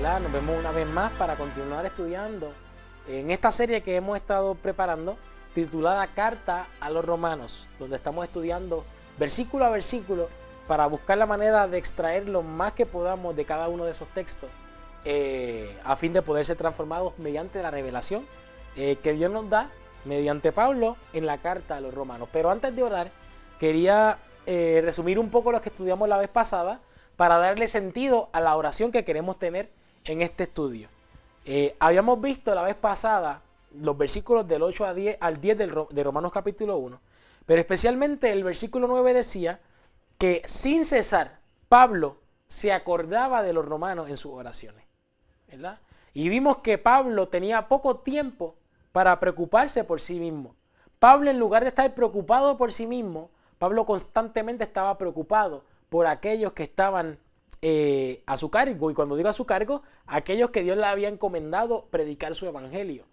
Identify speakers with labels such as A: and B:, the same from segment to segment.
A: Nos vemos una vez más para continuar estudiando en esta serie que hemos estado preparando titulada Carta a los Romanos, donde estamos estudiando versículo a versículo para buscar la manera de extraer lo más que podamos de cada uno de esos textos eh, a fin de poder ser transformados mediante la revelación eh, que Dios nos da mediante Pablo en la carta a los romanos. Pero antes de orar, quería eh, resumir un poco lo que estudiamos la vez pasada para darle sentido a la oración que queremos tener en este estudio. Eh, habíamos visto la vez pasada los versículos del 8 a 10, al 10 de Romanos capítulo 1, pero especialmente el versículo 9 decía que sin cesar Pablo se acordaba de los romanos en sus oraciones. ¿verdad? Y vimos que Pablo tenía poco tiempo para preocuparse por sí mismo. Pablo en lugar de estar preocupado por sí mismo, Pablo constantemente estaba preocupado por aquellos que estaban eh, a su cargo. Y cuando digo a su cargo, aquellos que Dios le había encomendado predicar su evangelio.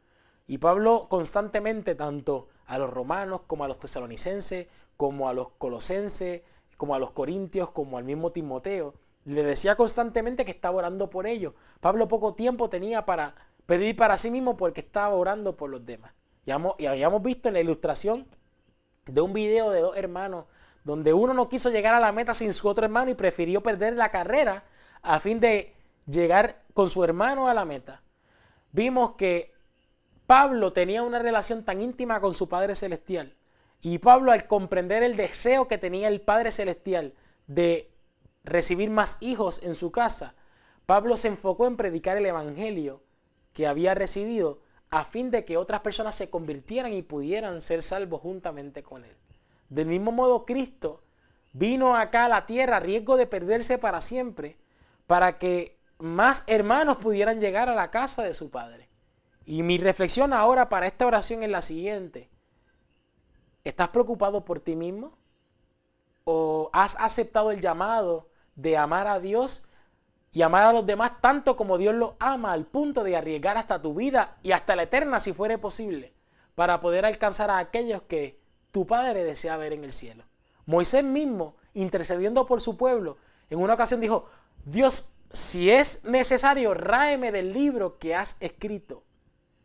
A: Y Pablo constantemente, tanto a los romanos como a los tesalonicenses, como a los colosenses, como a los corintios, como al mismo Timoteo, le decía constantemente que estaba orando por ellos. Pablo poco tiempo tenía para pedir para sí mismo porque estaba orando por los demás. Y habíamos visto en la ilustración de un video de dos hermanos donde uno no quiso llegar a la meta sin su otro hermano y prefirió perder la carrera a fin de llegar con su hermano a la meta. Vimos que Pablo tenía una relación tan íntima con su Padre Celestial. Y Pablo al comprender el deseo que tenía el Padre Celestial de recibir más hijos en su casa, Pablo se enfocó en predicar el Evangelio que había recibido a fin de que otras personas se convirtieran y pudieran ser salvos juntamente con él. Del mismo modo, Cristo vino acá a la tierra a riesgo de perderse para siempre, para que más hermanos pudieran llegar a la casa de su Padre. Y mi reflexión ahora para esta oración es la siguiente. ¿Estás preocupado por ti mismo? ¿O has aceptado el llamado de amar a Dios y amar a los demás tanto como Dios los ama, al punto de arriesgar hasta tu vida y hasta la eterna si fuere posible, para poder alcanzar a aquellos que tu Padre desea ver en el cielo. Moisés mismo, intercediendo por su pueblo, en una ocasión dijo, Dios, si es necesario, ráeme del libro que has escrito,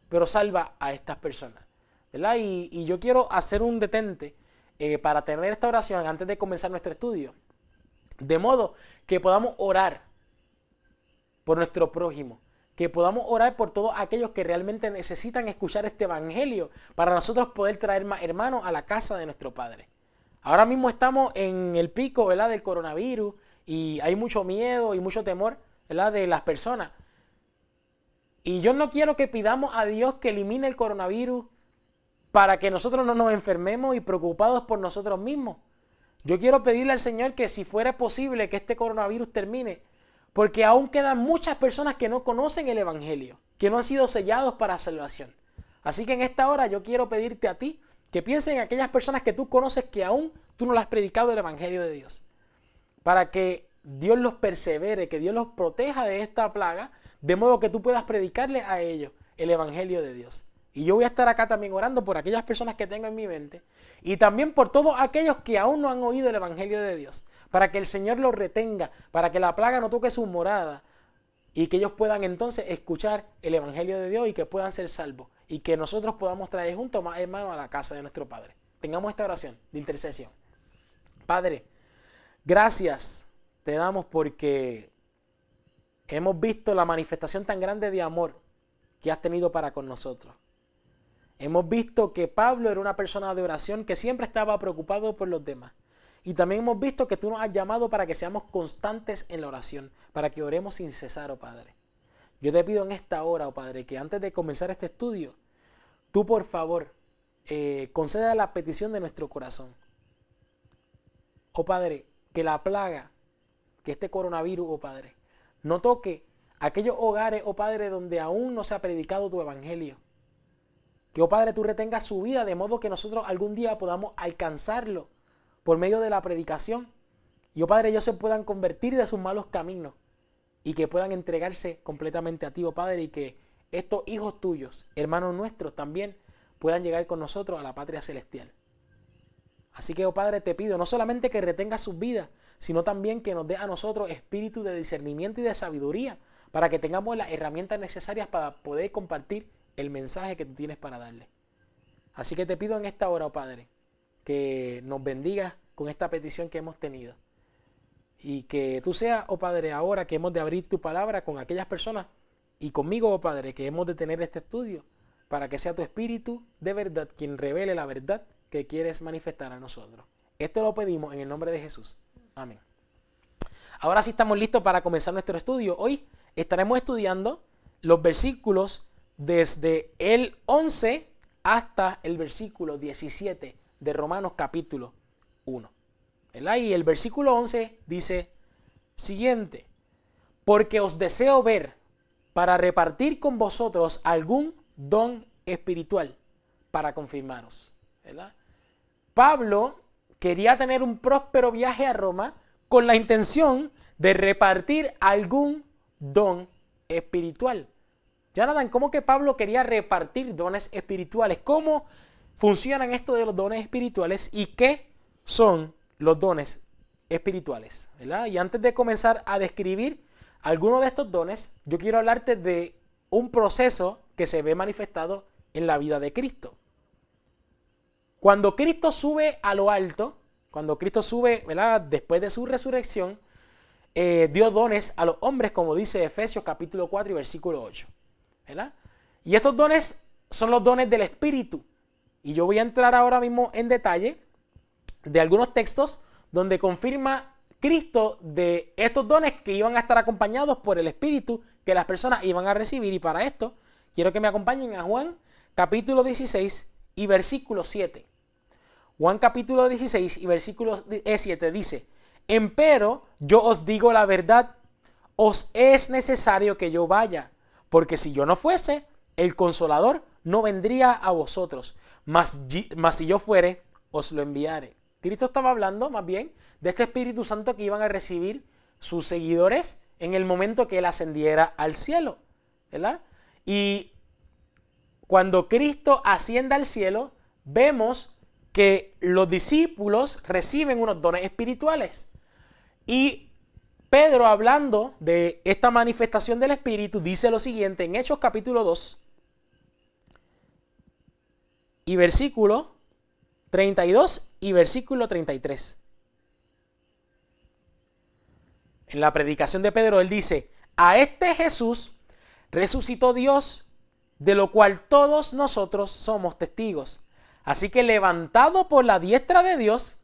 A: pero salva a estas personas. Y, yo quiero hacer un detente eh, para tener esta oración antes de comenzar nuestro estudio, de modo que podamos orar por nuestro prójimo, que podamos orar por todos aquellos que realmente necesitan escuchar este Evangelio para nosotros poder traer más hermanos a la casa de nuestro Padre. Ahora mismo estamos en el pico ¿verdad? del coronavirus y hay mucho miedo y mucho temor de las personas. Y yo no quiero que pidamos a Dios que elimine el coronavirus para que nosotros no nos enfermemos y preocupados por nosotros mismos. Yo quiero pedirle al Señor que si fuera posible que este coronavirus termine, porque aún quedan muchas personas que no conocen el Evangelio, que no han sido sellados para salvación. Así que en esta hora yo quiero pedirte a ti que pienses en aquellas personas que tú conoces que aún tú no las has predicado el Evangelio de Dios. Para que Dios los persevere, que Dios los proteja de esta plaga, de modo que tú puedas predicarle a ellos el Evangelio de Dios. Y yo voy a estar acá también orando por aquellas personas que tengo en mi mente y también por todos aquellos que aún no han oído el Evangelio de Dios para que el Señor los retenga, para que la plaga no toque su morada y que ellos puedan entonces escuchar el Evangelio de Dios y que puedan ser salvos y que nosotros podamos traer juntos más hermanos a la casa de nuestro Padre. Tengamos esta oración de intercesión. Padre, gracias te damos porque hemos visto la manifestación tan grande de amor que has tenido para con nosotros. Hemos visto que Pablo era una persona de oración que siempre estaba preocupado por los demás. Y también hemos visto que tú nos has llamado para que seamos constantes en la oración, para que oremos sin cesar, oh Padre. Yo te pido en esta hora, oh Padre, que antes de comenzar este estudio, tú por favor eh, conceda la petición de nuestro corazón. Oh Padre, que la plaga, que este coronavirus, oh Padre, no toque aquellos hogares, oh Padre, donde aún no se ha predicado tu evangelio. Que, oh Padre, tú retengas su vida de modo que nosotros algún día podamos alcanzarlo por medio de la predicación. Yo, Padre, ellos se puedan convertir de sus malos caminos y que puedan entregarse completamente a ti, oh Padre, y que estos hijos tuyos, hermanos nuestros también, puedan llegar con nosotros a la patria celestial. Así que, oh Padre, te pido no solamente que retengas sus vidas, sino también que nos dé a nosotros espíritu de discernimiento y de sabiduría para que tengamos las herramientas necesarias para poder compartir el mensaje que tú tienes para darle. Así que te pido en esta hora, oh Padre, que nos bendiga con esta petición que hemos tenido. Y que tú seas, oh Padre, ahora que hemos de abrir tu palabra con aquellas personas y conmigo, oh Padre, que hemos de tener este estudio, para que sea tu Espíritu de verdad quien revele la verdad que quieres manifestar a nosotros. Esto lo pedimos en el nombre de Jesús. Amén. Ahora sí estamos listos para comenzar nuestro estudio. Hoy estaremos estudiando los versículos desde el 11 hasta el versículo 17 de Romanos capítulo 1. Y el versículo 11 dice siguiente, porque os deseo ver para repartir con vosotros algún don espiritual para confirmaros. ¿verdad? Pablo quería tener un próspero viaje a Roma con la intención de repartir algún don espiritual. Ya Jonathan, ¿cómo que Pablo quería repartir dones espirituales? ¿Cómo funcionan esto de los dones espirituales y qué son los dones espirituales. Y antes de comenzar a describir algunos de estos dones, yo quiero hablarte de un proceso que se ve manifestado en la vida de Cristo. Cuando Cristo sube a lo alto, cuando Cristo sube, ¿verdad? Después de su resurrección, eh, dio dones a los hombres, como dice Efesios capítulo 4 y versículo 8. Y estos dones son los dones del Espíritu. Y yo voy a entrar ahora mismo en detalle de algunos textos donde confirma Cristo de estos dones que iban a estar acompañados por el Espíritu que las personas iban a recibir. Y para esto quiero que me acompañen a Juan capítulo 16 y versículo 7. Juan capítulo 16 y versículo 7 eh, dice, empero yo os digo la verdad, os es necesario que yo vaya, porque si yo no fuese, el consolador no vendría a vosotros, mas, si yo fuere, os lo enviare. Cristo estaba hablando más bien de este Espíritu Santo que iban a recibir sus seguidores en el momento que él ascendiera al cielo, Y cuando Cristo ascienda al cielo, vemos que los discípulos reciben unos dones espirituales. Y Pedro, hablando de esta manifestación del Espíritu, dice lo siguiente en Hechos capítulo 2, y versículo 32 y versículo 33. En la predicación de Pedro él dice, a este Jesús resucitó Dios, de lo cual todos nosotros somos testigos. Así que levantado por la diestra de Dios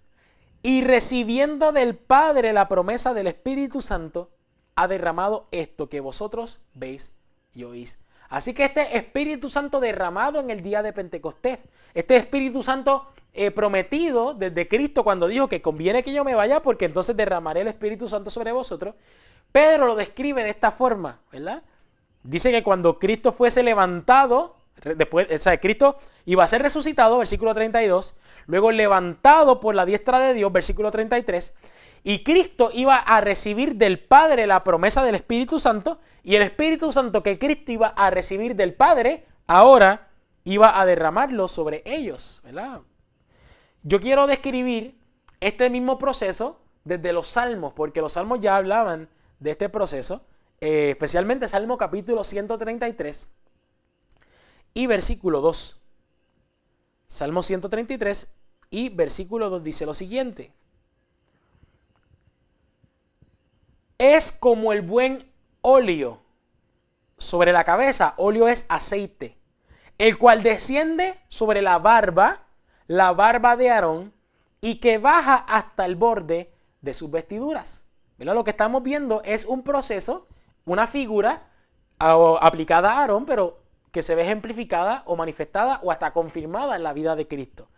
A: y recibiendo del Padre la promesa del Espíritu Santo, ha derramado esto que vosotros veis y oís. Así que este Espíritu Santo derramado en el día de Pentecostés, este Espíritu Santo eh, prometido desde Cristo cuando dijo que conviene que yo me vaya porque entonces derramaré el Espíritu Santo sobre vosotros, Pedro lo describe de esta forma, ¿verdad? Dice que cuando Cristo fuese levantado, después, o sea, Cristo iba a ser resucitado, versículo 32, luego levantado por la diestra de Dios, versículo 33, y Cristo iba a recibir del Padre la promesa del Espíritu Santo y el Espíritu Santo que Cristo iba a recibir del Padre ahora iba a derramarlo sobre ellos, Yo quiero describir este mismo proceso desde los salmos, porque los salmos ya hablaban de este proceso, eh, especialmente Salmo capítulo 133 y versículo 2. Salmo 133 y versículo 2 dice lo siguiente. Es como el buen óleo sobre la cabeza. Óleo es aceite. El cual desciende sobre la barba, la barba de Aarón, y que baja hasta el borde de sus vestiduras. Lo que estamos viendo es un proceso, una figura aplicada a Aarón, pero que se ve ejemplificada o manifestada o hasta confirmada en la vida de Cristo.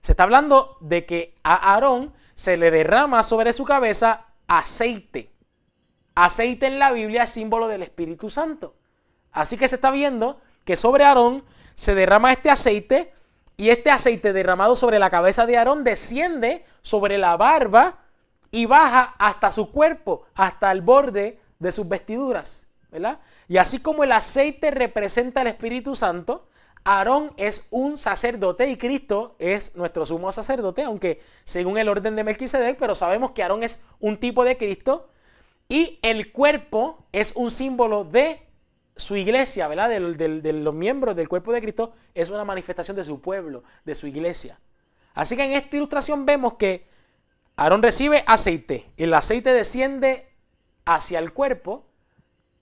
A: Se está hablando de que a Aarón se le derrama sobre su cabeza aceite. Aceite en la Biblia es símbolo del Espíritu Santo. Así que se está viendo que sobre Aarón se derrama este aceite y este aceite derramado sobre la cabeza de Aarón desciende sobre la barba y baja hasta su cuerpo, hasta el borde de sus vestiduras. ¿verdad? Y así como el aceite representa al Espíritu Santo, Aarón es un sacerdote y Cristo es nuestro sumo sacerdote, aunque según el orden de Melquisedec, pero sabemos que Aarón es un tipo de Cristo y el cuerpo es un símbolo de su iglesia, ¿verdad? De, los miembros del cuerpo de Cristo es una manifestación de su pueblo, de su iglesia. Así que en esta ilustración vemos que Aarón recibe aceite. El aceite desciende hacia el cuerpo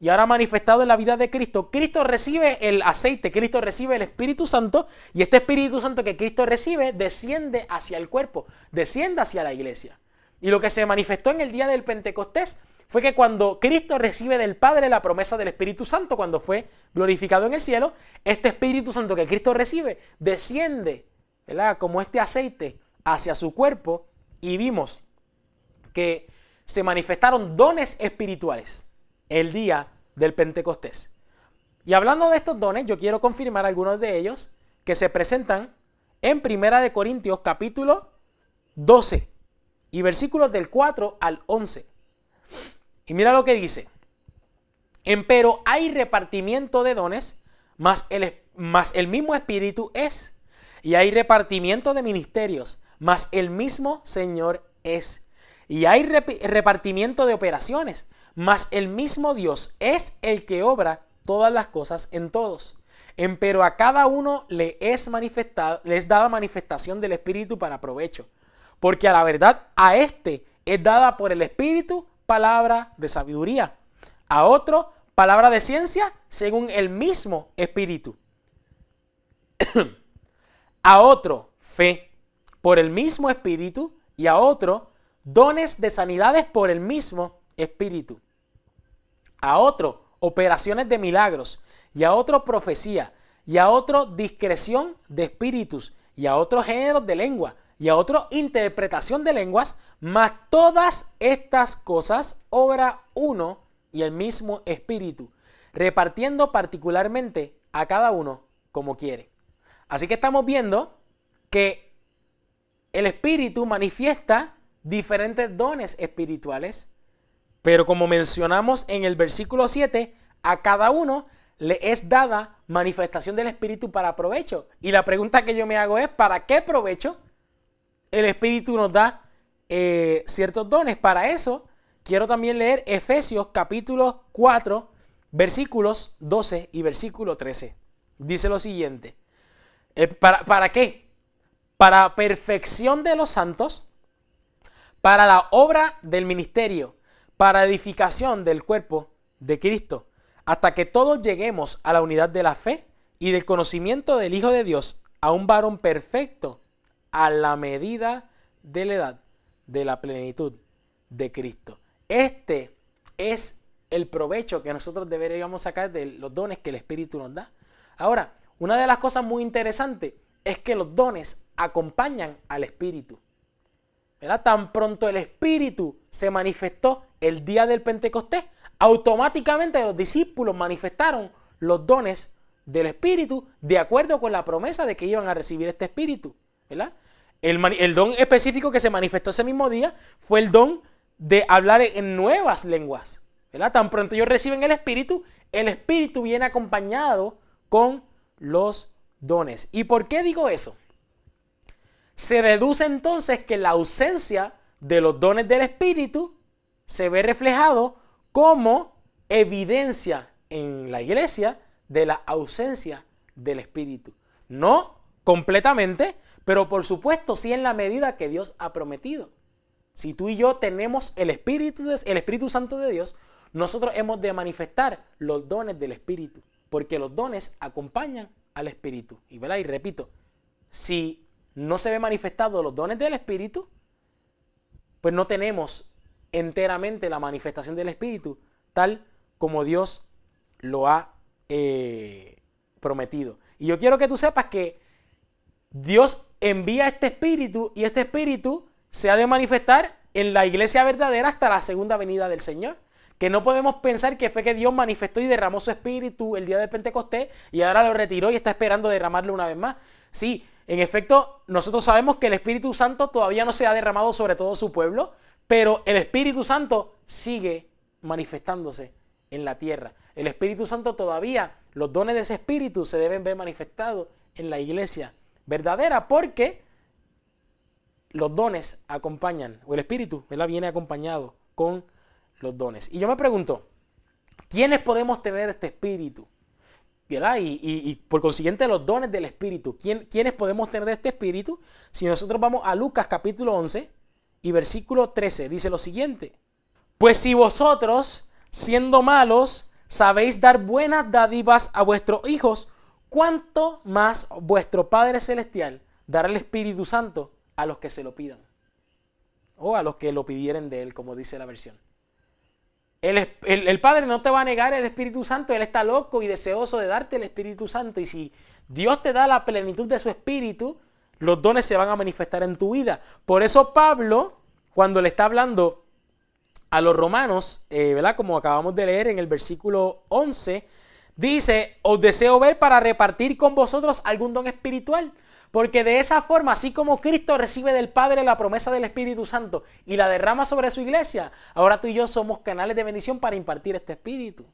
A: y ahora manifestado en la vida de Cristo. Cristo recibe el aceite, Cristo recibe el Espíritu Santo y este Espíritu Santo que Cristo recibe desciende hacia el cuerpo, desciende hacia la iglesia. Y lo que se manifestó en el día del Pentecostés fue que cuando Cristo recibe del Padre la promesa del Espíritu Santo, cuando fue glorificado en el cielo, este Espíritu Santo que Cristo recibe desciende, ¿verdad? Como este aceite hacia su cuerpo y vimos que se manifestaron dones espirituales el día del Pentecostés. Y hablando de estos dones, yo quiero confirmar algunos de ellos que se presentan en Primera de Corintios capítulo 12 y versículos del 4 al 11. Y mira lo que dice. Empero hay repartimiento de dones, más el, mismo Espíritu es. Y hay repartimiento de ministerios, más el mismo Señor es. Y hay repartimiento de operaciones, mas el mismo Dios es el que obra todas las cosas en todos. Empero a cada uno le es manifestado, le es dada manifestación del Espíritu para provecho. Porque a la verdad a este es dada por el Espíritu palabra de sabiduría, a otro palabra de ciencia según el mismo espíritu, a otro fe por el mismo espíritu y a otro dones de sanidades por el mismo espíritu, a otro operaciones de milagros y a otro profecía y a otro discreción de espíritus y a otro género de lengua y a otro interpretación de lenguas, más todas estas cosas obra uno y el mismo espíritu, repartiendo particularmente a cada uno como quiere. Así que estamos viendo que el espíritu manifiesta diferentes dones espirituales, pero como mencionamos en el versículo 7, a cada uno le es dada manifestación del espíritu para provecho. Y la pregunta que yo me hago es, ¿para qué provecho? el Espíritu nos da eh, ciertos dones. Para eso quiero también leer Efesios capítulo 4, versículos 12 y versículo 13. Dice lo siguiente. Eh, ¿para, ¿Para qué? Para perfección de los santos, para la obra del ministerio, para edificación del cuerpo de Cristo, hasta que todos lleguemos a la unidad de la fe y del conocimiento del Hijo de Dios, a un varón perfecto a la medida de la edad de la plenitud de Cristo. Este es el provecho que nosotros deberíamos sacar de los dones que el Espíritu nos da. Ahora, una de las cosas muy interesantes es que los dones acompañan al Espíritu. Tan pronto el Espíritu se manifestó el día del Pentecostés, automáticamente los discípulos manifestaron los dones del Espíritu de acuerdo con la promesa de que iban a recibir este Espíritu. El, don específico que se manifestó ese mismo día fue el don de hablar en nuevas lenguas. ¿verdad? Tan pronto ellos reciben el Espíritu, el Espíritu viene acompañado con los dones. ¿Y por qué digo eso? Se deduce entonces que la ausencia de los dones del Espíritu se ve reflejado como evidencia en la iglesia de la ausencia del Espíritu. No completamente, pero por supuesto, si en la medida que Dios ha prometido. Si tú y yo tenemos el Espíritu, el Espíritu Santo de Dios, nosotros hemos de manifestar los dones del Espíritu, porque los dones acompañan al Espíritu. Y, y repito, si no se ve manifestado los dones del Espíritu, pues no tenemos enteramente la manifestación del Espíritu, tal como Dios lo ha eh, prometido. Y yo quiero que tú sepas que Dios envía este espíritu y este espíritu se ha de manifestar en la iglesia verdadera hasta la segunda venida del Señor. Que no podemos pensar que fue que Dios manifestó y derramó su espíritu el día de Pentecostés y ahora lo retiró y está esperando derramarlo una vez más. Sí, en efecto, nosotros sabemos que el Espíritu Santo todavía no se ha derramado sobre todo su pueblo, pero el Espíritu Santo sigue manifestándose en la tierra. El Espíritu Santo todavía, los dones de ese Espíritu se deben ver manifestados en la iglesia verdadera porque los dones acompañan, o el Espíritu, Viene acompañado con los dones. Y yo me pregunto, ¿quiénes podemos tener este Espíritu? ¿Verdad? Y, por consiguiente los dones del Espíritu. ¿Quiénes podemos tener este Espíritu? Si nosotros vamos a Lucas capítulo 11 y versículo 13, dice lo siguiente. Pues si vosotros, siendo malos, sabéis dar buenas dádivas a vuestros hijos, ¿cuánto más vuestro Padre Celestial dará el Espíritu Santo a los que se lo pidan? O a los que lo pidieren de Él, como dice la versión. El, Padre no te va a negar el Espíritu Santo, Él está loco y deseoso de darte el Espíritu Santo. Y si Dios te da la plenitud de su Espíritu, los dones se van a manifestar en tu vida. Por eso Pablo, cuando le está hablando a los romanos, eh, ¿verdad? Como acabamos de leer en el versículo 11, Dice, os deseo ver para repartir con vosotros algún don espiritual. Porque de esa forma, así como Cristo recibe del Padre la promesa del Espíritu Santo y la derrama sobre su iglesia, ahora tú y yo somos canales de bendición para impartir este Espíritu.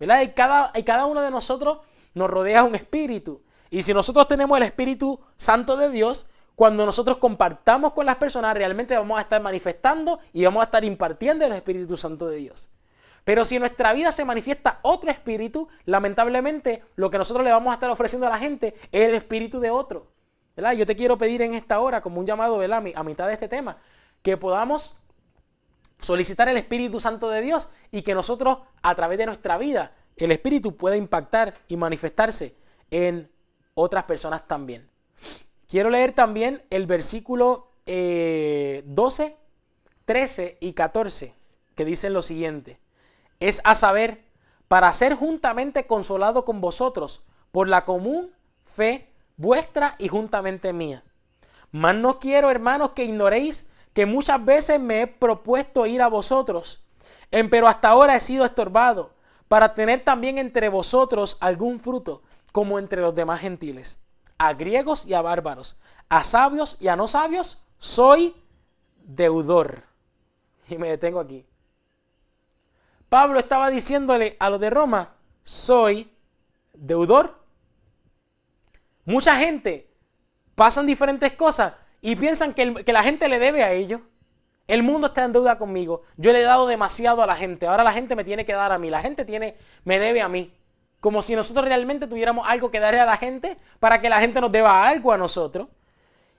A: ¿Verdad? Y cada, y cada uno de nosotros nos rodea un Espíritu. Y si nosotros tenemos el Espíritu Santo de Dios, cuando nosotros compartamos con las personas, realmente vamos a estar manifestando y vamos a estar impartiendo el Espíritu Santo de Dios. Pero si en nuestra vida se manifiesta otro espíritu, lamentablemente lo que nosotros le vamos a estar ofreciendo a la gente es el espíritu de otro. Yo te quiero pedir en esta hora, como un llamado a mitad de este tema, que podamos solicitar el Espíritu Santo de Dios y que nosotros, a través de nuestra vida, el Espíritu pueda impactar y manifestarse en otras personas también. Quiero leer también el versículo 12, eh, 13 y 14, que dicen lo siguiente es a saber, para ser juntamente consolado con vosotros por la común fe vuestra y juntamente mía. Mas no quiero, hermanos, que ignoréis que muchas veces me he propuesto ir a vosotros, pero hasta ahora he sido estorbado, para tener también entre vosotros algún fruto, como entre los demás gentiles, a griegos y a bárbaros, a sabios y a no sabios, soy deudor. Y me detengo aquí. Pablo estaba diciéndole a los de Roma, soy deudor. Mucha gente pasan diferentes cosas y piensan que, la gente le debe a ellos. El mundo está en deuda conmigo. Yo le he dado demasiado a la gente. Ahora la gente me tiene que dar a mí. La gente tiene, me debe a mí. Como si nosotros realmente tuviéramos algo que darle a la gente para que la gente nos deba algo a nosotros.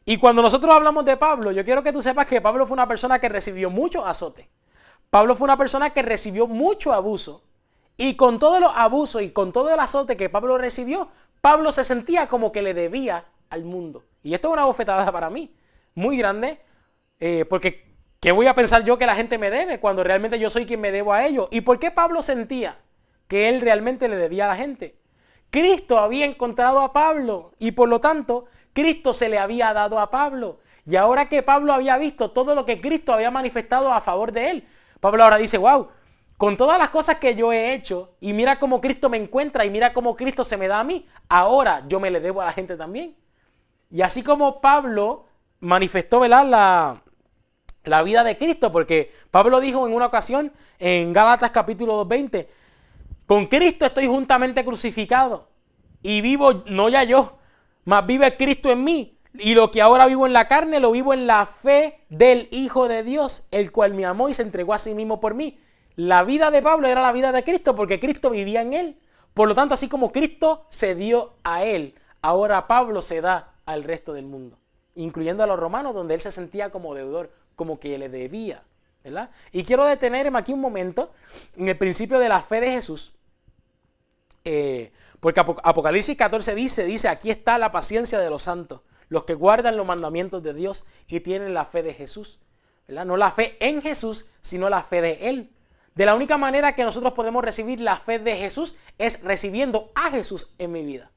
A: Y cuando nosotros hablamos de Pablo, yo quiero que tú sepas que Pablo fue una persona que recibió muchos azotes. Pablo fue una persona que recibió mucho abuso. Y con todos los abusos y con todo el azote que Pablo recibió, Pablo se sentía como que le debía al mundo. Y esto es una bofetada para mí, muy grande, eh, porque ¿qué voy a pensar yo que la gente me debe cuando realmente yo soy quien me debo a ellos? ¿Y por qué Pablo sentía que él realmente le debía a la gente? Cristo había encontrado a Pablo y por lo tanto Cristo se le había dado a Pablo. Y ahora que Pablo había visto todo lo que Cristo había manifestado a favor de él, Pablo ahora dice, wow, con todas las cosas que yo he hecho y mira cómo Cristo me encuentra y mira cómo Cristo se me da a mí, ahora yo me le debo a la gente también. Y así como Pablo manifestó, ¿verdad? La, vida de Cristo, porque Pablo dijo en una ocasión en Gálatas capítulo 2.20, con Cristo estoy juntamente crucificado y vivo no ya yo, mas vive Cristo en mí. Y lo que ahora vivo en la carne, lo vivo en la fe del Hijo de Dios, el cual me amó y se entregó a sí mismo por mí. La vida de Pablo era la vida de Cristo porque Cristo vivía en él. Por lo tanto, así como Cristo se dio a él, ahora Pablo se da al resto del mundo, incluyendo a los romanos, donde él se sentía como deudor, como que le debía. ¿verdad? Y quiero detenerme aquí un momento en el principio de la fe de Jesús. Eh, porque Apocalipsis 14 dice, dice, aquí está la paciencia de los santos los que guardan los mandamientos de Dios y tienen la fe de Jesús. ¿verdad? No la fe en Jesús, sino la fe de Él. De la única manera que nosotros podemos recibir la fe de Jesús es recibiendo a Jesús en mi vida.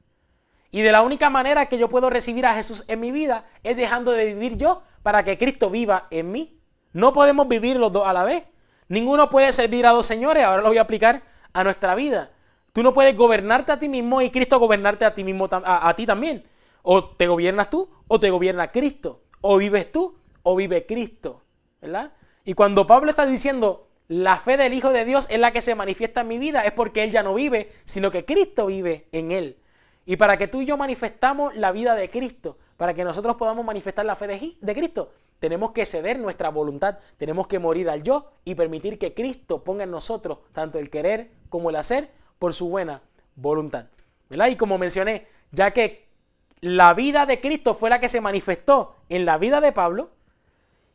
A: Y de la única manera que yo puedo recibir a Jesús en mi vida es dejando de vivir yo para que Cristo viva en mí. No podemos vivir los dos a la vez. Ninguno puede servir a dos señores. Ahora lo voy a aplicar a nuestra vida. Tú no puedes gobernarte a ti mismo y Cristo gobernarte a ti mismo a ti también. O te gobiernas tú o te gobierna Cristo. O vives tú o vive Cristo. ¿Verdad? Y cuando Pablo está diciendo, la fe del Hijo de Dios es la que se manifiesta en mi vida, es porque Él ya no vive, sino que Cristo vive en Él. Y para que tú y yo manifestamos la vida de Cristo, para que nosotros podamos manifestar la fe de, Cristo, tenemos que ceder nuestra voluntad, tenemos que morir al yo y permitir que Cristo ponga en nosotros tanto el querer como el hacer por su buena voluntad. ¿Verdad? Y como mencioné, ya que la vida de Cristo fue la que se manifestó en la vida de Pablo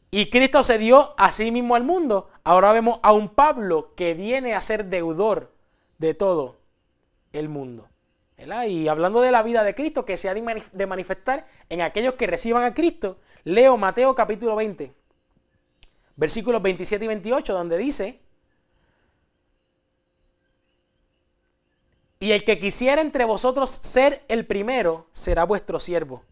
A: y Cristo se dio a sí mismo al mundo. Ahora vemos a un Pablo que viene a ser deudor de todo el mundo. Y hablando de la vida de Cristo que se ha de manifestar en aquellos que reciban a Cristo, leo Mateo capítulo 20, versículos 27 y 28, donde dice, Y el que quisiera entre vosotros ser el primero será vuestro siervo.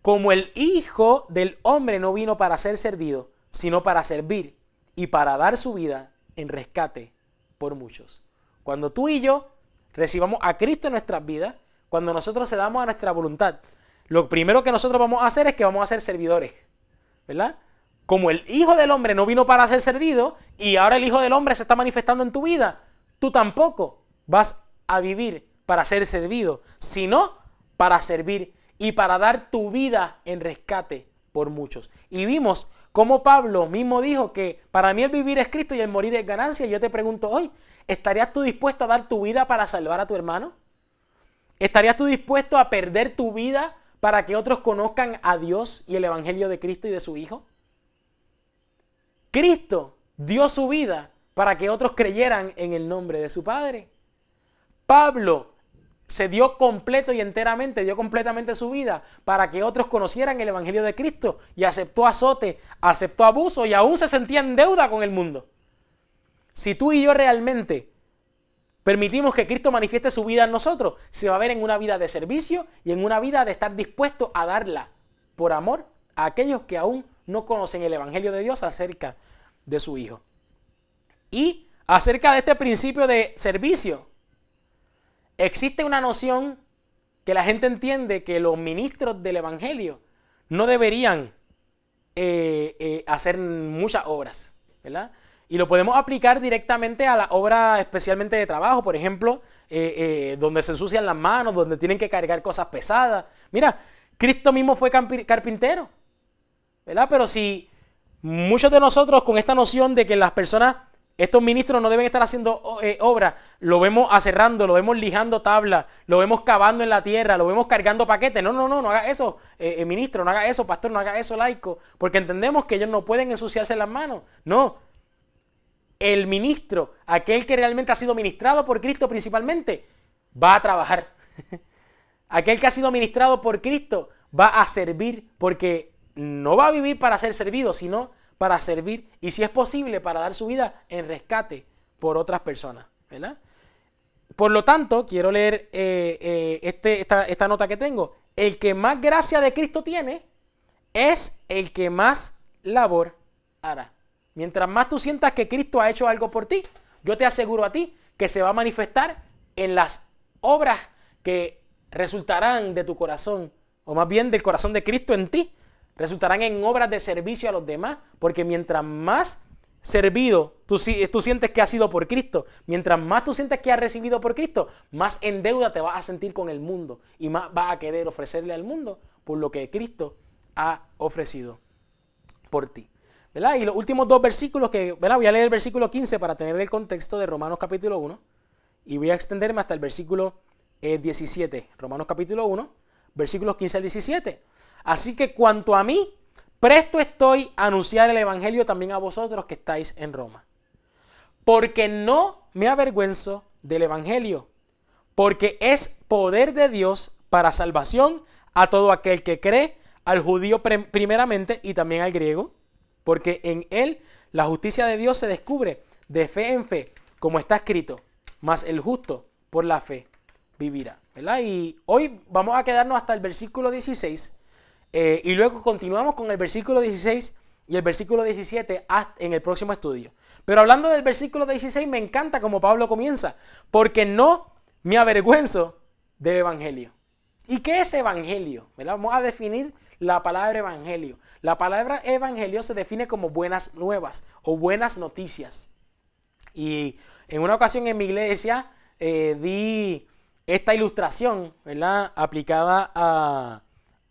A: Como el Hijo del Hombre no vino para ser servido, sino para servir y para dar su vida en rescate por muchos. Cuando tú y yo recibamos a Cristo en nuestras vidas, cuando nosotros cedamos damos a nuestra voluntad, lo primero que nosotros vamos a hacer es que vamos a ser servidores, ¿verdad? Como el Hijo del Hombre no vino para ser servido y ahora el Hijo del Hombre se está manifestando en tu vida, tú tampoco vas a a vivir para ser servido, sino para servir y para dar tu vida en rescate por muchos. Y vimos cómo Pablo mismo dijo que para mí el vivir es Cristo y el morir es ganancia. Yo te pregunto hoy, ¿estarías tú dispuesto a dar tu vida para salvar a tu hermano? ¿Estarías tú dispuesto a perder tu vida para que otros conozcan a Dios y el Evangelio de Cristo y de su Hijo? Cristo dio su vida para que otros creyeran en el nombre de su Padre. Pablo se dio completo y enteramente, dio completamente su vida para que otros conocieran el Evangelio de Cristo y aceptó azote, aceptó abuso y aún se sentía en deuda con el mundo. Si tú y yo realmente permitimos que Cristo manifieste su vida en nosotros, se va a ver en una vida de servicio y en una vida de estar dispuesto a darla por amor a aquellos que aún no conocen el Evangelio de Dios acerca de su Hijo. Y acerca de este principio de servicio, existe una noción que la gente entiende que los ministros del Evangelio no deberían eh, eh, hacer muchas obras, ¿verdad? Y lo podemos aplicar directamente a la obra especialmente de trabajo, por ejemplo, eh, donde se ensucian las manos, donde tienen que cargar cosas pesadas. Mira, Cristo mismo fue carpintero, ¿verdad? Pero si muchos de nosotros con esta noción de que las personas estos ministros no deben estar haciendo oh, eh, obras, Lo vemos acerrando, lo vemos lijando tablas, lo vemos cavando en la tierra, lo vemos cargando paquetes. No, no, no, no haga eso, eh, eh, ministro, no haga eso, pastor, no haga eso, laico. Porque entendemos que ellos no pueden ensuciarse las manos. No. El ministro, aquel que realmente ha sido ministrado por Cristo principalmente, va a trabajar. aquel que ha sido ministrado por Cristo va a servir porque no va a vivir para ser servido, sino para servir y si es posible para dar su vida en rescate por otras personas. Por lo tanto, quiero leer eh, eh, este, esta nota que tengo. El que más gracia de Cristo tiene es el que más labor hará. Mientras más tú sientas que Cristo ha hecho algo por ti, yo te aseguro a ti que se va a manifestar en las obras que resultarán de tu corazón, o más bien del corazón de Cristo en ti, resultarán en obras de servicio a los demás, porque mientras más servido tú, tú sientes que has sido por Cristo, mientras más tú sientes que has recibido por Cristo, más en deuda te vas a sentir con el mundo y más vas a querer ofrecerle al mundo por lo que Cristo ha ofrecido por ti. ¿Verdad? Y los últimos dos versículos que, ¿verdad? Voy a leer el versículo 15 para tener el contexto de Romanos capítulo 1 y voy a extenderme hasta el versículo 17, eh, Romanos capítulo 1, versículos 15 al 17. Así que cuanto a mí, presto estoy a anunciar el Evangelio también a vosotros que estáis en Roma. Porque no me avergüenzo del Evangelio, porque es poder de Dios para salvación a todo aquel que cree, al judío primeramente y también al griego, porque en él la justicia de Dios se descubre de fe en fe, como está escrito, mas el justo por la fe vivirá. Y hoy vamos a quedarnos hasta el versículo 16 eh, y luego continuamos con el versículo 16 y el versículo 17 en el próximo estudio. Pero hablando del versículo 16, me encanta como Pablo comienza, porque no me avergüenzo del Evangelio. ¿Y qué es Evangelio? ¿Verdad? Vamos a definir la palabra Evangelio. La palabra Evangelio se define como buenas nuevas o buenas noticias. Y en una ocasión en mi iglesia eh, di esta ilustración, ¿verdad? Aplicada a,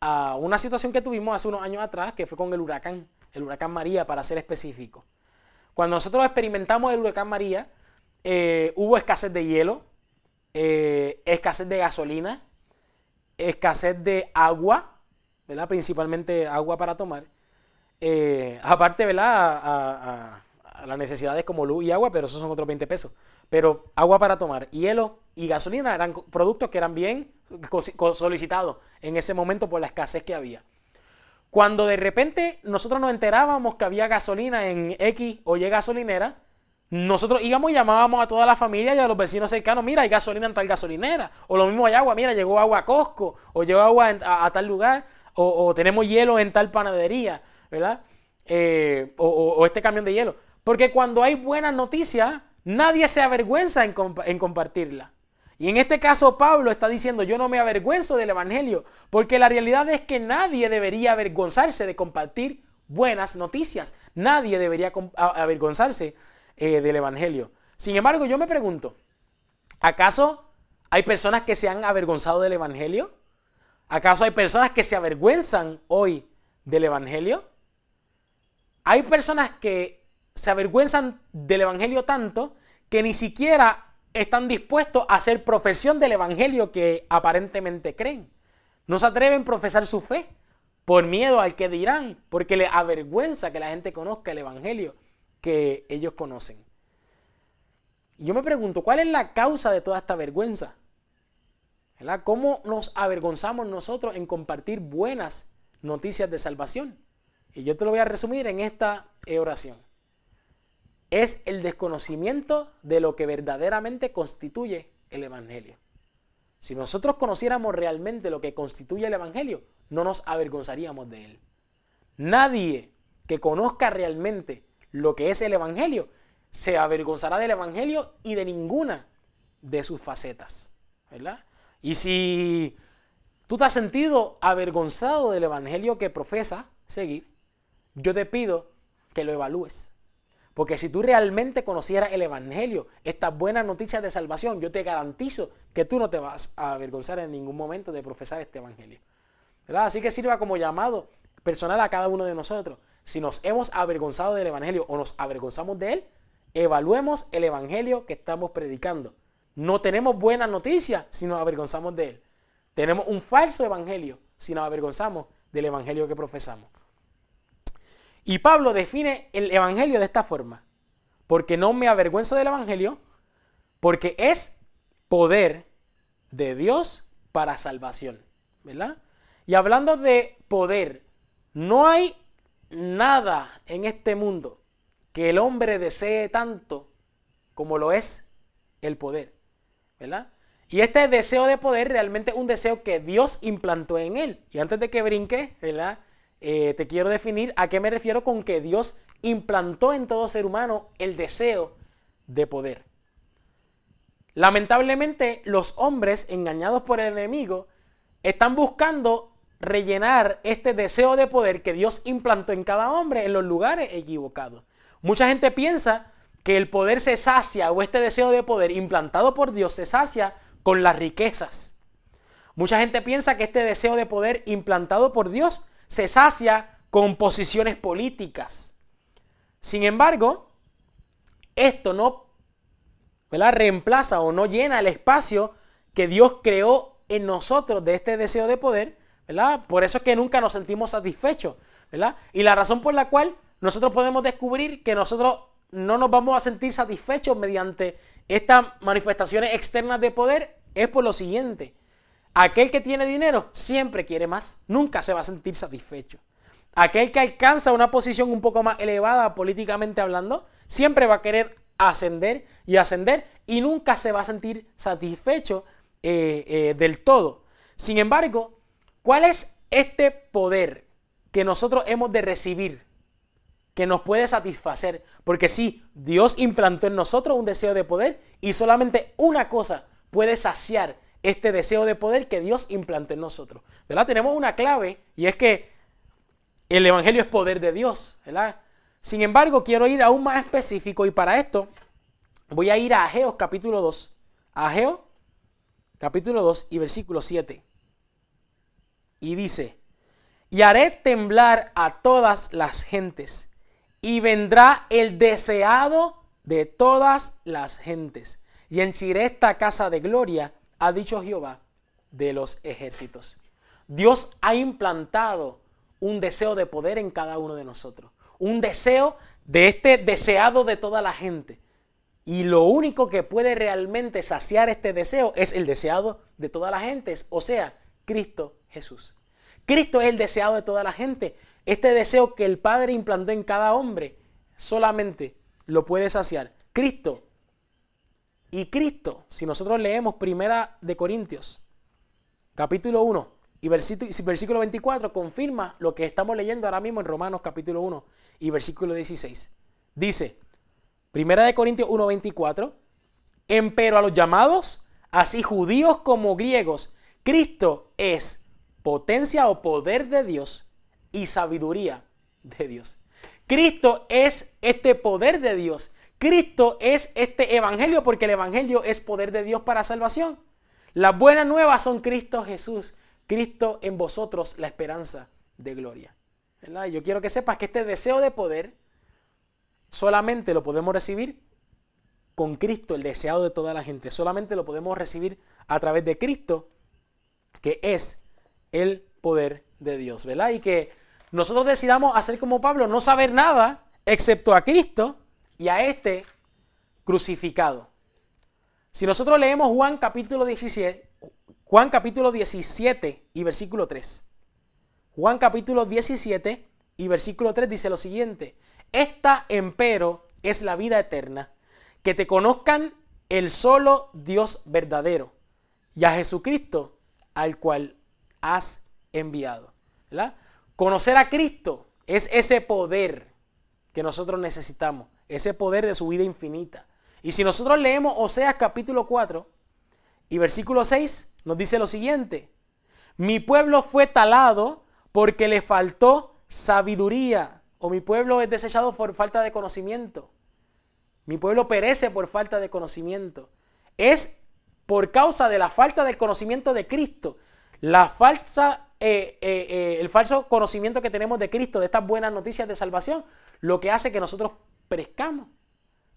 A: a una situación que tuvimos hace unos años atrás, que fue con el huracán, el huracán María, para ser específico. Cuando nosotros experimentamos el huracán María, eh, hubo escasez de hielo, eh, escasez de gasolina, escasez de agua, principalmente agua para tomar. Eh, aparte, ¿verdad? A, las necesidades como luz y agua, pero esos son otros 20 pesos. Pero agua para tomar, hielo y gasolina eran productos que eran bien solicitados en ese momento por la escasez que había. Cuando de repente nosotros nos enterábamos que había gasolina en X o Y gasolinera, nosotros íbamos y llamábamos a toda la familia y a los vecinos cercanos, mira, hay gasolina en tal gasolinera, o lo mismo hay agua, mira, llegó agua a Costco, o llegó agua a, tal lugar, o, tenemos hielo en tal panadería, ¿verdad? Eh, o, este camión de hielo. Porque cuando hay buenas noticias, nadie se avergüenza en compartirla. Y en este caso Pablo está diciendo, yo no me avergüenzo del Evangelio, porque la realidad es que nadie debería avergonzarse de compartir buenas noticias. Nadie debería avergonzarse eh, del Evangelio. Sin embargo, yo me pregunto, ¿acaso hay personas que se han avergonzado del Evangelio? ¿Acaso hay personas que se avergüenzan hoy del Evangelio? Hay personas que se avergüenzan del Evangelio tanto que ni siquiera están dispuestos a hacer profesión del Evangelio que aparentemente creen. No se atreven a profesar su fe por miedo al que dirán, porque le avergüenza que la gente conozca el Evangelio que ellos conocen. Y yo me pregunto, ¿cuál es la causa de toda esta vergüenza? ¿Cómo nos avergonzamos nosotros en compartir buenas noticias de salvación? Y yo te lo voy a resumir en esta oración es el desconocimiento de lo que verdaderamente constituye el Evangelio. Si nosotros conociéramos realmente lo que constituye el Evangelio, no nos avergonzaríamos de él. Nadie que conozca realmente lo que es el Evangelio se avergonzará del Evangelio y de ninguna de sus facetas. Y si tú te has sentido avergonzado del Evangelio que profesa seguir, yo te pido que lo evalúes. Porque si tú realmente conocieras el Evangelio, estas buenas noticias de salvación, yo te garantizo que tú no te vas a avergonzar en ningún momento de profesar este Evangelio. ¿Verdad? Así que sirva como llamado personal a cada uno de nosotros. Si nos hemos avergonzado del Evangelio o nos avergonzamos de él, evaluemos el Evangelio que estamos predicando. No tenemos buenas noticias si nos avergonzamos de él. Tenemos un falso Evangelio si nos avergonzamos del Evangelio que profesamos. Y Pablo define el Evangelio de esta forma, porque no me avergüenzo del Evangelio, porque es poder de Dios para salvación, ¿verdad? Y hablando de poder, no hay nada en este mundo que el hombre desee tanto como lo es el poder, ¿verdad? Y este deseo de poder realmente es un deseo que Dios implantó en él. Y antes de que brinque, ¿verdad? Eh, te quiero definir a qué me refiero con que Dios implantó en todo ser humano el deseo de poder. Lamentablemente, los hombres engañados por el enemigo están buscando rellenar este deseo de poder que Dios implantó en cada hombre en los lugares equivocados. Mucha gente piensa que el poder se sacia o este deseo de poder implantado por Dios se sacia con las riquezas. Mucha gente piensa que este deseo de poder implantado por Dios se sacia con posiciones políticas. Sin embargo, esto no ¿verdad? reemplaza o no llena el espacio que Dios creó en nosotros de este deseo de poder, ¿verdad? Por eso es que nunca nos sentimos satisfechos, ¿verdad? Y la razón por la cual nosotros podemos descubrir que nosotros no nos vamos a sentir satisfechos mediante estas manifestaciones externas de poder es por lo siguiente. Aquel que tiene dinero siempre quiere más, nunca se va a sentir satisfecho. Aquel que alcanza una posición un poco más elevada políticamente hablando, siempre va a querer ascender y ascender y nunca se va a sentir satisfecho eh, eh, del todo. Sin embargo, ¿cuál es este poder que nosotros hemos de recibir? que nos puede satisfacer. Porque sí, Dios implantó en nosotros un deseo de poder y solamente una cosa puede saciar este deseo de poder que Dios implante en nosotros. ¿Verdad? Tenemos una clave y es que el Evangelio es poder de Dios. ¿Verdad? Sin embargo, quiero ir aún más específico y para esto voy a ir a Ageo capítulo 2. Ageo capítulo 2 y versículo 7. Y dice, y haré temblar a todas las gentes, y vendrá el deseado de todas las gentes, y henchiré esta casa de gloria ha dicho Jehová de los ejércitos. Dios ha implantado un deseo de poder en cada uno de nosotros, un deseo de este deseado de toda la gente. Y lo único que puede realmente saciar este deseo es el deseado de toda la gente, o sea, Cristo Jesús. Cristo es el deseado de toda la gente. Este deseo que el Padre implantó en cada hombre solamente lo puede saciar Cristo y Cristo, si nosotros leemos Primera de Corintios, capítulo 1 y versículo 24, confirma lo que estamos leyendo ahora mismo en Romanos capítulo 1 y versículo 16. Dice, Primera de Corintios 1, 24, empero a los llamados, así judíos como griegos, Cristo es potencia o poder de Dios y sabiduría de Dios. Cristo es este poder de Dios Cristo es este evangelio porque el evangelio es poder de Dios para salvación. Las buenas nuevas son Cristo Jesús, Cristo en vosotros la esperanza de gloria. Yo quiero que sepas que este deseo de poder solamente lo podemos recibir con Cristo, el deseado de toda la gente. Solamente lo podemos recibir a través de Cristo, que es el poder de Dios, ¿verdad? Y que nosotros decidamos hacer como Pablo, no saber nada excepto a Cristo y a este crucificado. Si nosotros leemos Juan capítulo 17, Juan capítulo 17 y versículo 3. Juan capítulo 17 y versículo 3 dice lo siguiente, esta empero es la vida eterna, que te conozcan el solo Dios verdadero y a Jesucristo al cual has enviado. ¿verdad? Conocer a Cristo es ese poder que nosotros necesitamos ese poder de su vida infinita. Y si nosotros leemos Oseas capítulo 4 y versículo 6, nos dice lo siguiente, mi pueblo fue talado porque le faltó sabiduría, o mi pueblo es desechado por falta de conocimiento. Mi pueblo perece por falta de conocimiento. Es por causa de la falta del conocimiento de Cristo, la falsa, eh, eh, eh, el falso conocimiento que tenemos de Cristo, de estas buenas noticias de salvación, lo que hace que nosotros crezcamos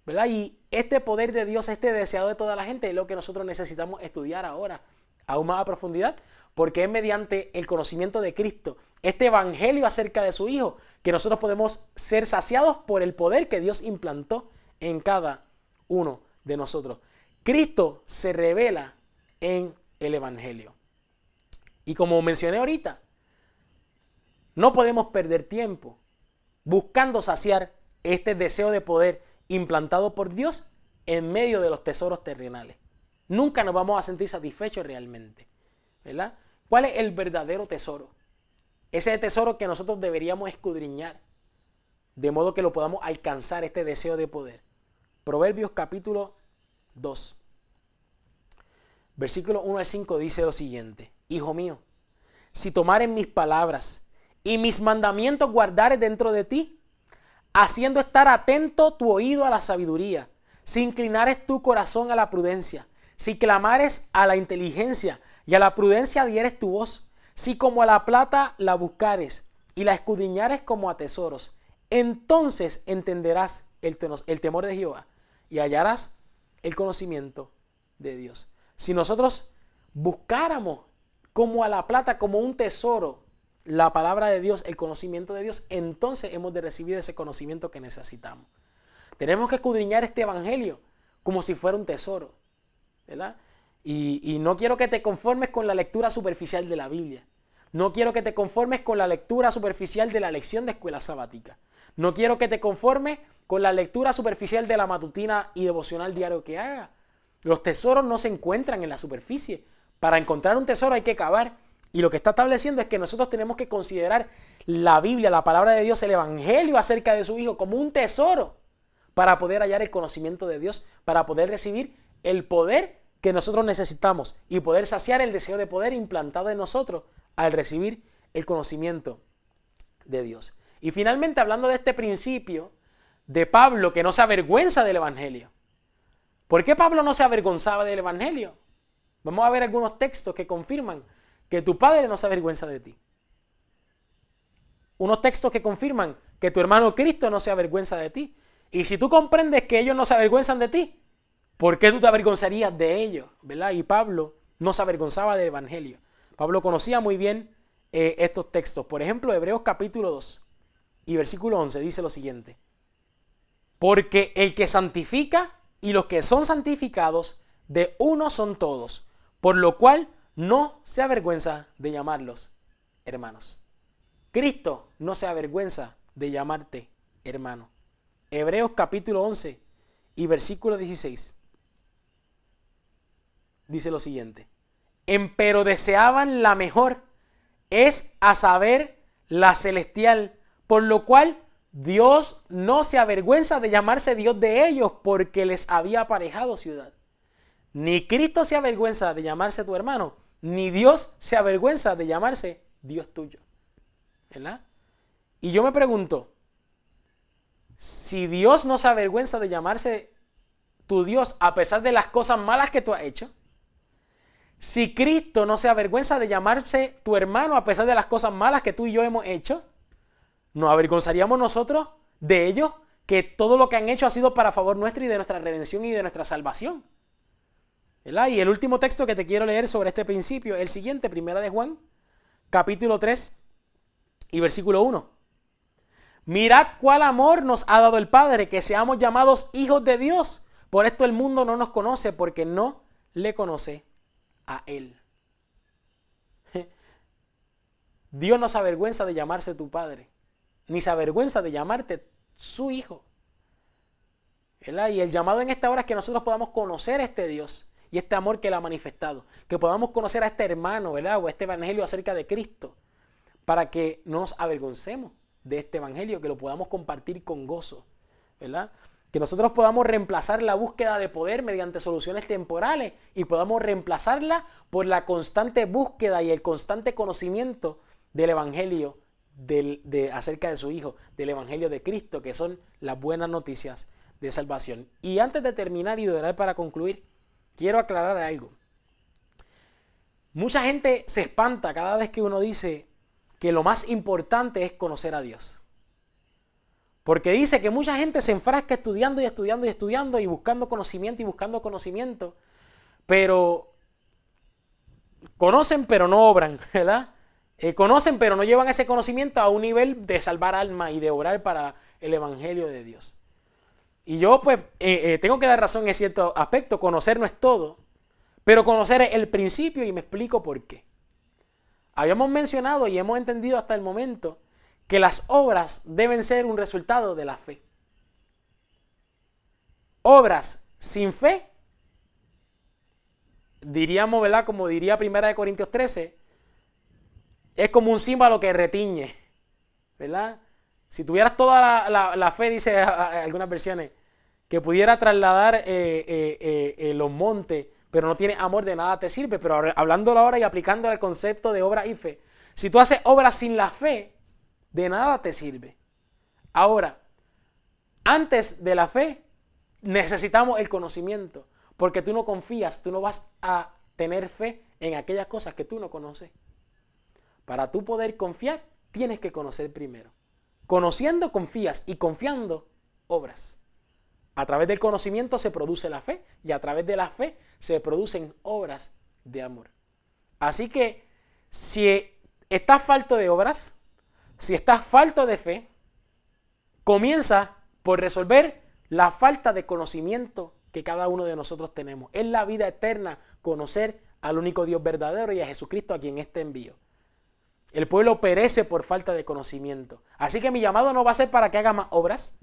A: ¿Verdad? Y este poder de Dios, este deseado de toda la gente, es lo que nosotros necesitamos estudiar ahora, aún más a profundidad, porque es mediante el conocimiento de Cristo, este evangelio acerca de su Hijo, que nosotros podemos ser saciados por el poder que Dios implantó en cada uno de nosotros. Cristo se revela en el evangelio. Y como mencioné ahorita, no podemos perder tiempo buscando saciar este deseo de poder implantado por Dios en medio de los tesoros terrenales. Nunca nos vamos a sentir satisfechos realmente. ¿verdad? ¿Cuál es el verdadero tesoro? Ese tesoro que nosotros deberíamos escudriñar, de modo que lo podamos alcanzar este deseo de poder. Proverbios capítulo 2, versículo 1 al 5 dice lo siguiente, Hijo mío, si tomares mis palabras y mis mandamientos guardares dentro de ti, haciendo estar atento tu oído a la sabiduría, si inclinares tu corazón a la prudencia, si clamares a la inteligencia y a la prudencia dieres tu voz, si como a la plata la buscares y la escudriñares como a tesoros, entonces entenderás el, el temor de Jehová y hallarás el conocimiento de Dios. Si nosotros buscáramos como a la plata, como un tesoro, la palabra de Dios, el conocimiento de Dios, entonces hemos de recibir ese conocimiento que necesitamos. Tenemos que escudriñar este Evangelio como si fuera un tesoro. ¿verdad? Y, y, no quiero que te conformes con la lectura superficial de la Biblia. No quiero que te conformes con la lectura superficial de la lección de escuela sabática. No quiero que te conformes con la lectura superficial de la matutina y devocional diario que haga. Los tesoros no se encuentran en la superficie. Para encontrar un tesoro hay que cavar. Y lo que está estableciendo es que nosotros tenemos que considerar la Biblia, la palabra de Dios, el Evangelio acerca de su Hijo como un tesoro para poder hallar el conocimiento de Dios, para poder recibir el poder que nosotros necesitamos y poder saciar el deseo de poder implantado en nosotros al recibir el conocimiento de Dios. Y finalmente, hablando de este principio de Pablo que no se avergüenza del Evangelio. ¿Por qué Pablo no se avergonzaba del Evangelio? Vamos a ver algunos textos que confirman que tu padre no se avergüenza de ti. Unos textos que confirman que tu hermano Cristo no se avergüenza de ti. Y si tú comprendes que ellos no se avergüenzan de ti, ¿por qué tú te avergonzarías de ellos? ¿Verdad? Y Pablo no se avergonzaba del Evangelio. Pablo conocía muy bien eh, estos textos. Por ejemplo, Hebreos capítulo 2 y versículo 11 dice lo siguiente. Porque el que santifica y los que son santificados, de uno son todos, por lo cual no se avergüenza de llamarlos hermanos. Cristo no se avergüenza de llamarte hermano. Hebreos capítulo 11 y versículo 16 dice lo siguiente. Empero deseaban la mejor, es a saber la celestial, por lo cual Dios no se avergüenza de llamarse Dios de ellos porque les había aparejado ciudad. Ni Cristo se avergüenza de llamarse tu hermano, ni Dios se avergüenza de llamarse Dios tuyo. ¿Verdad? Y yo me pregunto, si Dios no se avergüenza de llamarse tu Dios a pesar de las cosas malas que tú has hecho, si Cristo no se avergüenza de llamarse tu hermano a pesar de las cosas malas que tú y yo hemos hecho, ¿nos avergonzaríamos nosotros de ellos que todo lo que han hecho ha sido para favor nuestro y de nuestra redención y de nuestra salvación? Y el último texto que te quiero leer sobre este principio, el siguiente, primera de Juan, capítulo 3 y versículo 1. Mirad cuál amor nos ha dado el Padre, que seamos llamados hijos de Dios. Por esto el mundo no nos conoce, porque no le conoce a Él. Dios no se avergüenza de llamarse tu Padre, ni se avergüenza de llamarte su Hijo. Y el llamado en esta hora es que nosotros podamos conocer a este Dios y este amor que Él ha manifestado. Que podamos conocer a este hermano, ¿verdad? O a este evangelio acerca de Cristo, para que no nos avergoncemos de este evangelio, que lo podamos compartir con gozo, ¿verdad? Que nosotros podamos reemplazar la búsqueda de poder mediante soluciones temporales y podamos reemplazarla por la constante búsqueda y el constante conocimiento del evangelio de, acerca de su Hijo, del Evangelio de Cristo, que son las buenas noticias de salvación. Y antes de terminar y de para concluir, quiero aclarar algo. Mucha gente se espanta cada vez que uno dice que lo más importante es conocer a Dios. Porque dice que mucha gente se enfrasca estudiando y estudiando y estudiando y buscando conocimiento y buscando conocimiento, pero conocen pero no obran, ¿verdad? Eh, conocen pero no llevan ese conocimiento a un nivel de salvar alma y de orar para el Evangelio de Dios. Y yo pues eh, eh, tengo que dar razón en cierto aspecto, conocer no es todo, pero conocer es el principio y me explico por qué. Habíamos mencionado y hemos entendido hasta el momento que las obras deben ser un resultado de la fe. Obras sin fe, diríamos, ¿verdad? Como diría Primera de Corintios 13, es como un símbolo que retiñe, ¿verdad? si tuvieras toda la, fe, dice algunas versiones, que pudiera trasladar eh, eh, eh, los montes, pero no tienes amor, de nada te sirve. Pero hablándolo ahora y aplicando el concepto de obra y fe, si tú haces obras sin la fe, de nada te sirve. Ahora, antes de la fe, necesitamos el conocimiento, porque tú no confías, tú no vas a tener fe en aquellas cosas que tú no conoces. Para tú poder confiar, tienes que conocer primero. Conociendo confías y confiando obras. A través del conocimiento se produce la fe y a través de la fe se producen obras de amor. Así que si estás falto de obras, si estás falto de fe, comienza por resolver la falta de conocimiento que cada uno de nosotros tenemos. Es la vida eterna conocer al único Dios verdadero y a Jesucristo a quien este envío. El pueblo perece por falta de conocimiento. Así que mi llamado no va a ser para que haga más obras.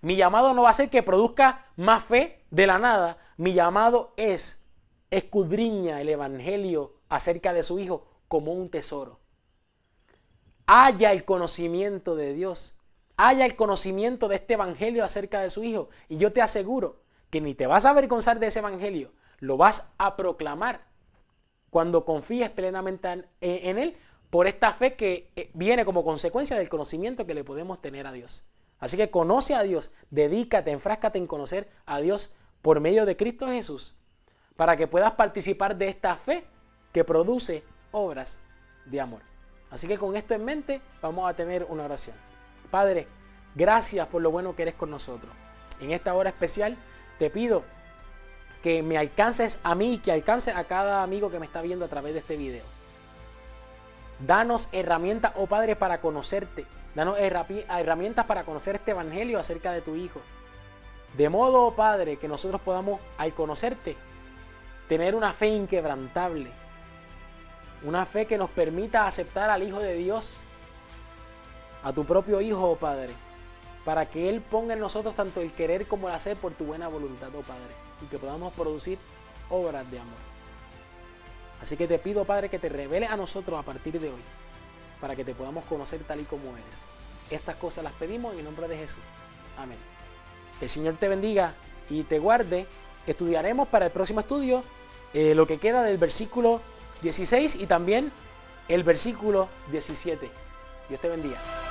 A: Mi llamado no va a ser que produzca más fe de la nada. Mi llamado es escudriña el Evangelio acerca de su Hijo como un tesoro. Haya el conocimiento de Dios. Haya el conocimiento de este Evangelio acerca de su Hijo. Y yo te aseguro que ni te vas a avergonzar de ese Evangelio. Lo vas a proclamar cuando confíes plenamente en Él por esta fe que eh, viene como consecuencia del conocimiento que le podemos tener a Dios. Así que conoce a Dios, dedícate, enfráscate en conocer a Dios por medio de Cristo Jesús, para que puedas participar de esta fe que produce obras de amor. Así que con esto en mente vamos a tener una oración. Padre, gracias por lo bueno que eres con nosotros. En esta hora especial te pido que me alcances a mí y que alcances a cada amigo que me está viendo a través de este video Danos herramientas, oh Padre, para conocerte. Danos herramientas para conocer este Evangelio acerca de tu Hijo. De modo, oh Padre, que nosotros podamos, al conocerte, tener una fe inquebrantable. Una fe que nos permita aceptar al Hijo de Dios, a tu propio Hijo, oh Padre, para que Él ponga en nosotros tanto el querer como el hacer por tu buena voluntad, oh Padre, y que podamos producir obras de amor. Así que te pido, Padre, que te revele a nosotros a partir de hoy, para que te podamos conocer tal y como eres. Estas cosas las pedimos en el nombre de Jesús. Amén. Que el Señor te bendiga y te guarde. Estudiaremos para el próximo estudio eh, lo que queda del versículo 16 y también el versículo 17. Dios te bendiga.